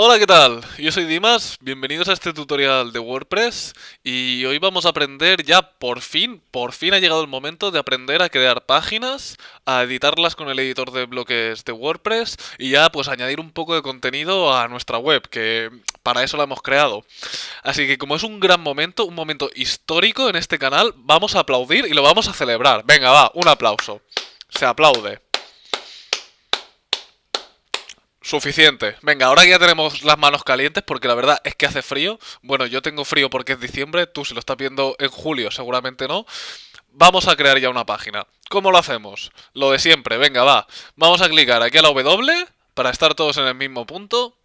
Hola, ¿qué tal? Yo soy Dimas, bienvenidos a este tutorial de WordPress y hoy vamos a aprender ya por fin, por fin ha llegado el momento de aprender a crear páginas, a editarlas con el editor de bloques de WordPress y ya pues añadir un poco de contenido a nuestra web, que para eso la hemos creado. Así que como es un gran momento, un momento histórico en este canal, vamos a aplaudir y lo vamos a celebrar. Venga, va, un aplauso. Se aplaude. Suficiente. Venga, ahora que ya tenemos las manos calientes porque la verdad es que hace frío. Bueno, yo tengo frío porque es diciembre, tú si lo estás viendo en julio seguramente no. Vamos a crear ya una página. ¿Cómo lo hacemos? Lo de siempre, venga, va. Vamos a clicar aquí a la W para estar todos en el mismo punto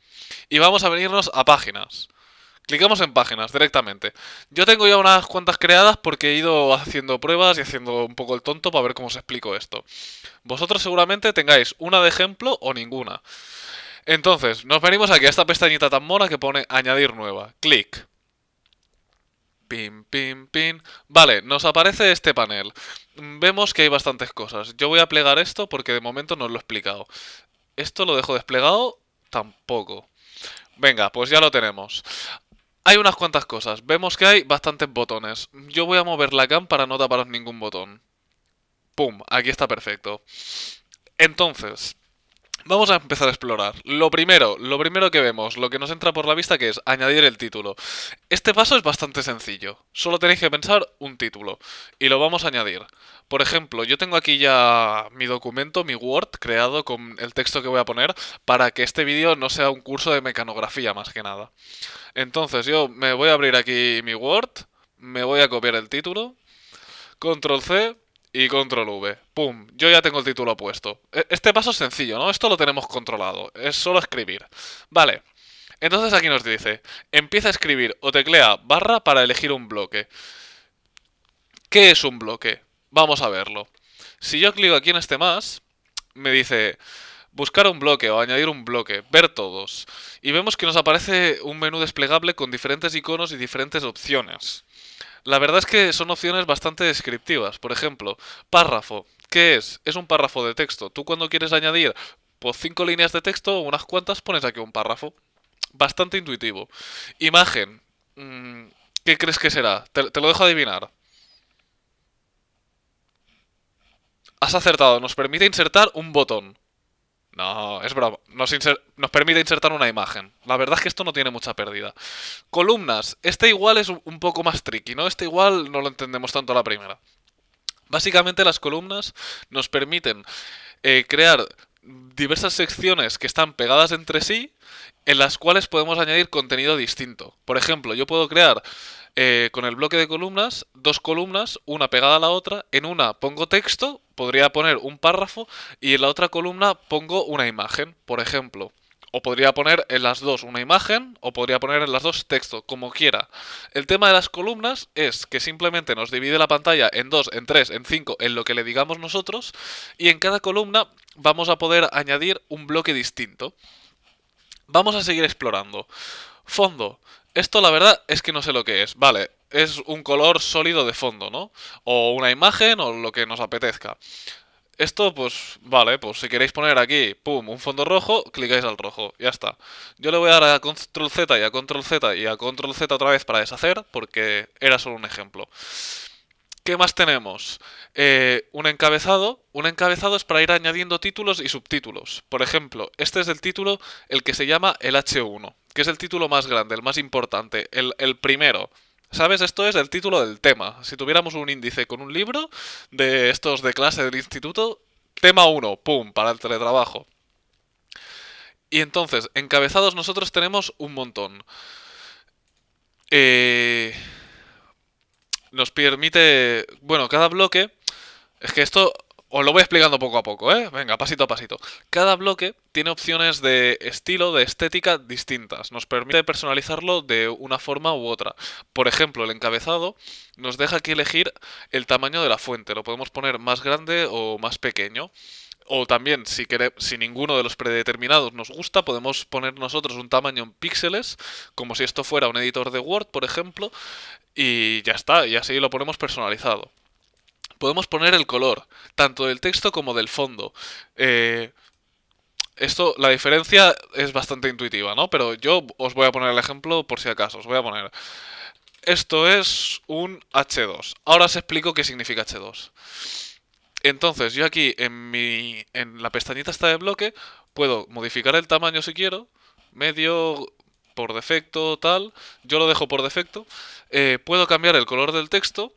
y vamos a venirnos a páginas. Clicamos en páginas directamente. Yo tengo ya unas cuantas creadas porque he ido haciendo pruebas y haciendo un poco el tonto para ver cómo os explico esto. Vosotros seguramente tengáis una de ejemplo o ninguna. Entonces, nos venimos aquí a esta pestañita tan mona que pone añadir nueva. Clic. Pin, pin, pin. Vale, nos aparece este panel. Vemos que hay bastantes cosas. Yo voy a plegar esto porque de momento no lo he explicado. Esto lo dejo desplegado tampoco. Venga, pues ya lo tenemos. Hay unas cuantas cosas. Vemos que hay bastantes botones. Yo voy a mover la cam para no taparos ningún botón. ¡Pum! Aquí está perfecto. Entonces, Vamos a empezar a explorar. Lo primero, lo primero que vemos, lo que nos entra por la vista que es añadir el título. Este paso es bastante sencillo. Solo tenéis que pensar un título y lo vamos a añadir. Por ejemplo, yo tengo aquí ya mi documento, mi Word, creado con el texto que voy a poner para que este vídeo no sea un curso de mecanografía más que nada. Entonces yo me voy a abrir aquí mi Word, me voy a copiar el título, control C, y control V. ¡Pum! Yo ya tengo el título puesto. E, este paso es sencillo, ¿no? Esto lo tenemos controlado. Es solo escribir. Vale. Entonces aquí nos dice, empieza a escribir o teclea barra para elegir un bloque. ¿Qué es un bloque? Vamos a verlo. Si yo clico aquí en este más, me dice buscar un bloque o añadir un bloque, ver todos. Y vemos que nos aparece un menú desplegable con diferentes iconos y diferentes opciones. La verdad es que son opciones bastante descriptivas. Por ejemplo, párrafo. ¿Qué es? Es un párrafo de texto. Tú cuando quieres añadir pues, cinco líneas de texto o unas cuantas, pones aquí un párrafo. Bastante intuitivo. Imagen. Mm, ¿Qué crees que será? te lo dejo adivinar. Has acertado. Nos permite insertar un botón. No, es bravo. Nos, permite insertar una imagen. La verdad es que esto no tiene mucha pérdida. Columnas. Este igual es un poco más tricky, ¿no? Este igual no lo entendemos tanto a la primera. Básicamente las columnas nos permiten eh, crear diversas secciones que están pegadas entre sí en las cuales podemos añadir contenido distinto. Por ejemplo, yo puedo crear eh, con el bloque de columnas dos columnas, una pegada a la otra. En una pongo texto podría poner un párrafo y en la otra columna pongo una imagen, por ejemplo. O podría poner en las dos una imagen o podría poner en las dos texto, como quiera. El tema de las columnas es que simplemente nos divide la pantalla en dos, en tres, en cinco, en lo que le digamos nosotros y en cada columna vamos a poder añadir un bloque distinto. Vamos a seguir explorando. Fondo. Esto la verdad es que no sé lo que es. Vale, es un color sólido de fondo, ¿no? O una imagen o lo que nos apetezca. Esto, pues, vale, pues si queréis poner aquí, pum, un fondo rojo, clicáis al rojo, ya está. Yo le voy a dar a control Z y a control Z y a control Z otra vez para deshacer, porque era solo un ejemplo. ¿Qué más tenemos? Eh, un encabezado. Un encabezado es para ir añadiendo títulos y subtítulos. Por ejemplo, este es el título, el que se llama el H1 que es el título más grande, el más importante, el, el primero. ¿Sabes? Esto es el título del tema. Si tuviéramos un índice con un libro de estos de clase del instituto, tema 1, ¡pum!, para el teletrabajo. Y entonces, encabezados nosotros tenemos un montón. Eh, nos permite, bueno, cada bloque... Es que esto os lo voy explicando poco a poco, ¿eh? Venga, pasito a pasito. Cada bloque tiene opciones de estilo, de estética distintas. Nos permite personalizarlo de una forma u otra. Por ejemplo, el encabezado nos deja aquí elegir el tamaño de la fuente. Lo podemos poner más grande o más pequeño. O también, si, si ninguno de los predeterminados nos gusta, podemos poner nosotros un tamaño en píxeles, como si esto fuera un editor de Word, por ejemplo, y ya está, y así lo ponemos personalizado podemos poner el color, tanto del texto como del fondo. Eh, esto, la diferencia es bastante intuitiva, ¿no? Pero yo os voy a poner el ejemplo por si acaso, os voy a poner. Esto es un H2. Ahora os explico qué significa H2. Entonces, yo aquí en, mi, en la pestañita está de bloque puedo modificar el tamaño si quiero, medio, por defecto, tal. Yo lo dejo por defecto. Eh, puedo cambiar el color del texto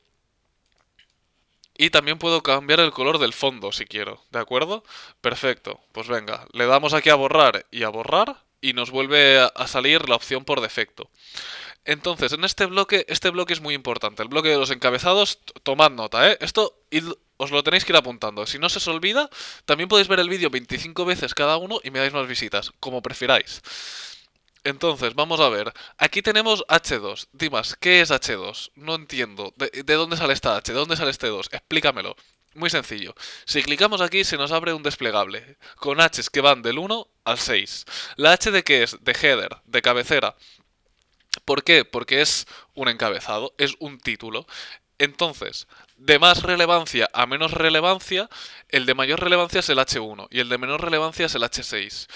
y también puedo cambiar el color del fondo si quiero, ¿de acuerdo? Perfecto, pues venga, le damos aquí a borrar y a borrar y nos vuelve a salir la opción por defecto. Entonces, en este bloque, este bloque es muy importante, el bloque de los encabezados, tomad nota, ¿eh? Esto os lo tenéis que ir apuntando. Si no se os olvida, también podéis ver el vídeo 25 veces cada uno y me dais más visitas, como prefiráis. Entonces, vamos a ver. Aquí tenemos H2. Dimas, ¿qué es H2? No entiendo. ¿De, dónde sale esta H? ¿De dónde sale este 2? Explícamelo. Muy sencillo. Si clicamos aquí se nos abre un desplegable, con Hs que van del 1 al 6. ¿La H de qué es? De header, de cabecera. ¿Por qué? Porque es un encabezado, es un título. Entonces, de más relevancia a menos relevancia, el de mayor relevancia es el H1 y el de menor relevancia es el H6.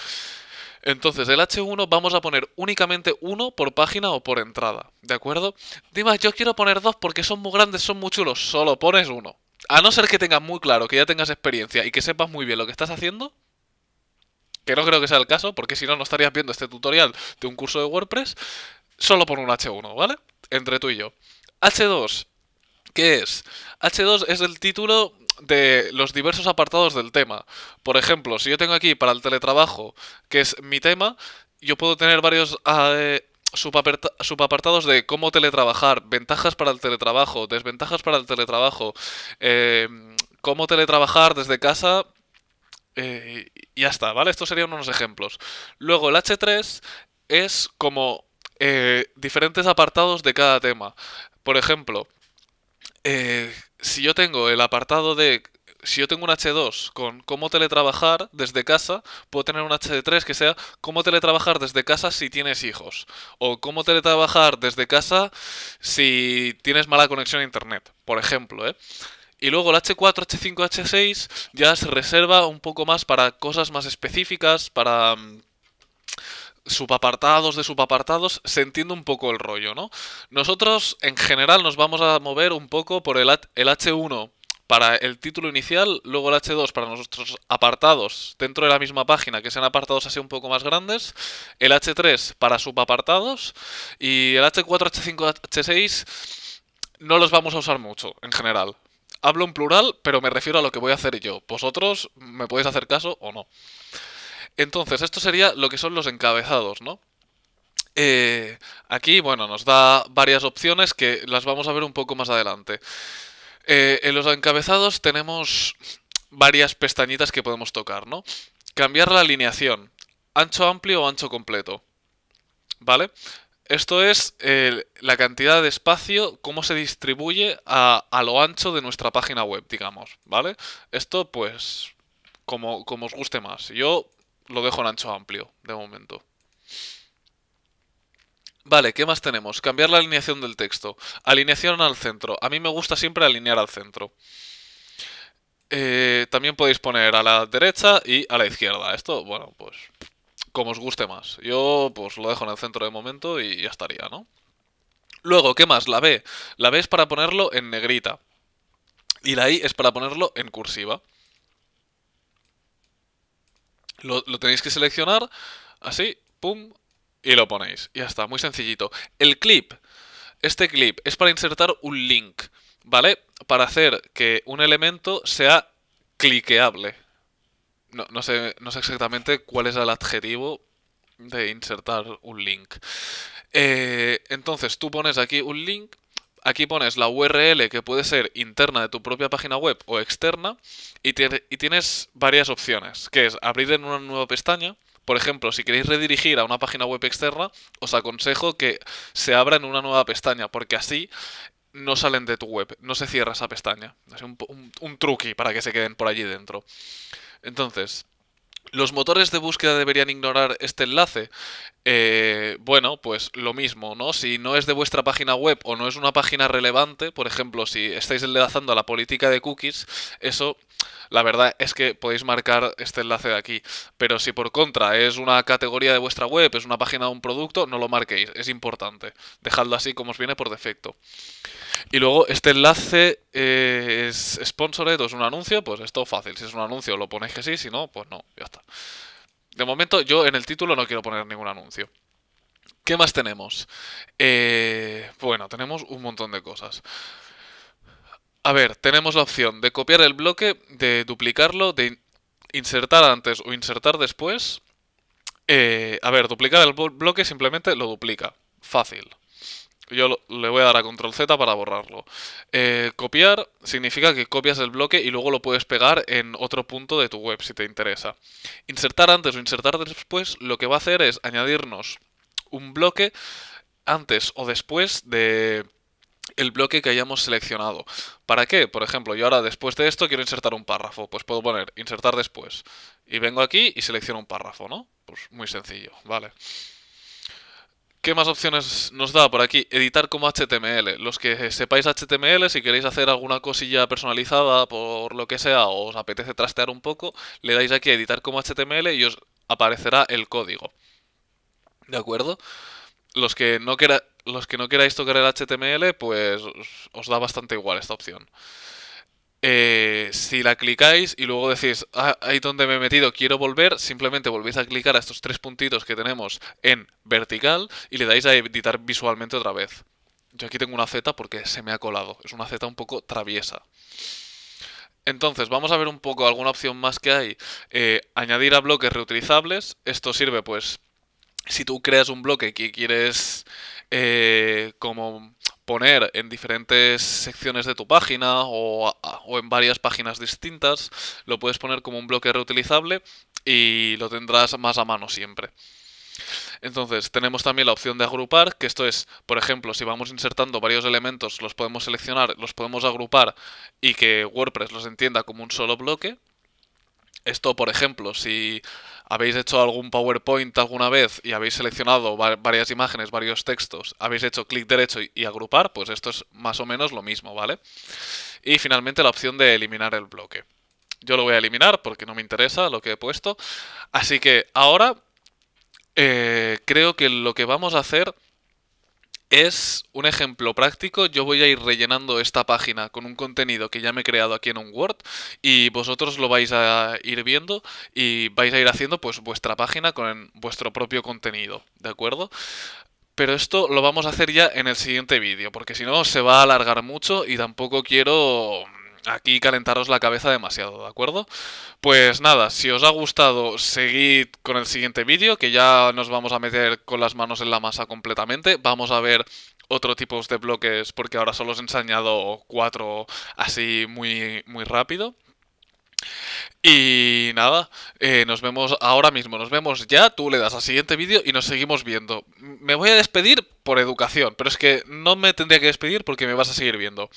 Entonces, el H1 vamos a poner únicamente uno por página o por entrada, ¿de acuerdo? Dimas, yo quiero poner dos porque son muy grandes, son muy chulos, solo pones uno. A no ser que tengas muy claro, que ya tengas experiencia y que sepas muy bien lo que estás haciendo, que no creo que sea el caso, porque si no, no estarías viendo este tutorial de un curso de WordPress, solo pon un H1, ¿vale? Entre tú y yo. H2, ¿Qué es? H2 es el título de los diversos apartados del tema. Por ejemplo, si yo tengo aquí para el teletrabajo, que es mi tema, yo puedo tener varios ah, eh, subapartados de cómo teletrabajar, ventajas para el teletrabajo, desventajas para el teletrabajo, eh, cómo teletrabajar desde casa. Eh, y ya está, ¿vale? Estos serían unos ejemplos. Luego el H3 es como diferentes apartados de cada tema. Por ejemplo, si yo tengo el apartado de si yo tengo un H2 con cómo teletrabajar desde casa, puedo tener un H3 que sea cómo teletrabajar desde casa si tienes hijos. O cómo teletrabajar desde casa si tienes mala conexión a internet, por ejemplo, ¿eh? Y luego el H4, H5, H6 ya se reserva un poco más para cosas más específicas, para... Mm, subapartados de subapartados, se entiende un poco el rollo, ¿no? Nosotros, en general, nos vamos a mover un poco por el, el H1 para el título inicial, luego el H2 para nuestros apartados dentro de la misma página, que sean apartados así un poco más grandes, el H3 para subapartados y el H4, H5, H6 no los vamos a usar mucho en general. Hablo en plural, pero me refiero a lo que voy a hacer yo. Vosotros me podéis hacer caso o no. Entonces, esto sería lo que son los encabezados, ¿no? Eh, aquí, bueno, nos da varias opciones que las vamos a ver un poco más adelante. Eh, en los encabezados tenemos varias pestañitas que podemos tocar, ¿no? Cambiar la alineación, ancho amplio o ancho completo, ¿vale? Esto es la cantidad de espacio, cómo se distribuye a, lo ancho de nuestra página web, digamos, ¿vale? Esto, pues, como, como os guste más. Yo lo dejo en ancho amplio, de momento. Vale, ¿qué más tenemos? Cambiar la alineación del texto. Alineación al centro. A mí me gusta siempre alinear al centro. Eh, también podéis poner a la derecha y a la izquierda. Esto, bueno, pues como os guste más. Yo pues lo dejo en el centro de momento y ya estaría, ¿no? Luego, ¿qué más? La B. La B es para ponerlo en negrita. Y la I es para ponerlo en cursiva. Lo, tenéis que seleccionar, así, pum, y lo ponéis. Ya está, muy sencillito. El clip, este clip es para insertar un link, ¿vale? Para hacer que un elemento sea cliqueable. No, sé, no sé exactamente cuál es el adjetivo de insertar un link. Eh, entonces tú pones aquí un link aquí pones la URL que puede ser interna de tu propia página web o externa y, tienes varias opciones, que es abrir en una nueva pestaña, por ejemplo, si queréis redirigir a una página web externa, os aconsejo que se abra en una nueva pestaña, porque así no salen de tu web, no se cierra esa pestaña. Es un, truque para que se queden por allí dentro. Entonces, los motores de búsqueda deberían ignorar este enlace. Eh, bueno, pues lo mismo, ¿no? Si no es de vuestra página web o no es una página relevante, por ejemplo, si estáis enlazando a la política de cookies, eso, la verdad es que podéis marcar este enlace de aquí. Pero si por contra es una categoría de vuestra web, es una página de un producto, no lo marquéis, es importante. Dejadlo así como os viene por defecto. Y luego este enlace eh, es sponsored o es un anuncio, pues esto fácil. Si es un anuncio lo ponéis que sí, si no, pues no, ya está. De momento yo en el título no quiero poner ningún anuncio. ¿Qué más tenemos? Eh, bueno, tenemos un montón de cosas. A ver, tenemos la opción de copiar el bloque, de duplicarlo, de insertar antes o insertar después. Eh, a ver, duplicar el bloque simplemente lo duplica. Fácil yo le voy a dar a control Z para borrarlo. Eh, copiar significa que copias el bloque y luego lo puedes pegar en otro punto de tu web si te interesa. Insertar antes o insertar después lo que va a hacer es añadirnos un bloque antes o después de el bloque que hayamos seleccionado. ¿Para qué? Por ejemplo, yo ahora después de esto quiero insertar un párrafo. Pues puedo poner insertar después. Y vengo aquí y selecciono un párrafo, ¿no? Pues muy sencillo, ¿vale? ¿Qué más opciones nos da por aquí? Editar como HTML. Los que sepáis HTML, si queréis hacer alguna cosilla personalizada por lo que sea o os apetece trastear un poco, le dais aquí a editar como HTML y os aparecerá el código. ¿De acuerdo? Los que no, los que no queráis tocar el HTML, pues os da bastante igual esta opción. Eh, si la clicáis y luego decís, ah, ahí donde me he metido, quiero volver, simplemente volvéis a clicar a estos tres puntitos que tenemos en vertical y le dais a editar visualmente otra vez. Yo aquí tengo una Z porque se me ha colado, es una Z un poco traviesa. Entonces, vamos a ver un poco alguna opción más que hay. Eh, añadir a bloques reutilizables, esto sirve pues si tú creas un bloque que quieres eh, como poner en diferentes secciones de tu página o, o, en varias páginas distintas. Lo puedes poner como un bloque reutilizable y lo tendrás más a mano siempre. Entonces, tenemos también la opción de agrupar, que esto es, por ejemplo, si vamos insertando varios elementos, los podemos seleccionar, los podemos agrupar y que WordPress los entienda como un solo bloque. Esto, por ejemplo, si habéis hecho algún PowerPoint alguna vez y habéis seleccionado varias imágenes, varios textos, habéis hecho clic derecho y, agrupar, pues esto es más o menos lo mismo, ¿vale? Y finalmente la opción de eliminar el bloque. Yo lo voy a eliminar porque no me interesa lo que he puesto. Así que ahora eh, creo que lo que vamos a hacer es un ejemplo práctico. Yo voy a ir rellenando esta página con un contenido que ya me he creado aquí en un Word y vosotros lo vais a ir viendo y vais a ir haciendo pues vuestra página con vuestro propio contenido, ¿de acuerdo? Pero esto lo vamos a hacer ya en el siguiente vídeo, porque si no se va a alargar mucho y tampoco quiero aquí calentaros la cabeza demasiado, ¿de acuerdo? Pues nada, si os ha gustado, seguid con el siguiente vídeo, que ya nos vamos a meter con las manos en la masa completamente. Vamos a ver otro tipo de bloques, porque ahora solo os he enseñado cuatro así muy, muy rápido. Y nada, eh, nos vemos ahora mismo, nos vemos ya, tú le das al siguiente vídeo y nos seguimos viendo. Me voy a despedir por educación, pero es que no me tendría que despedir porque me vas a seguir viendo.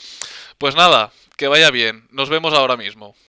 Pues nada, que vaya bien. Nos vemos ahora mismo.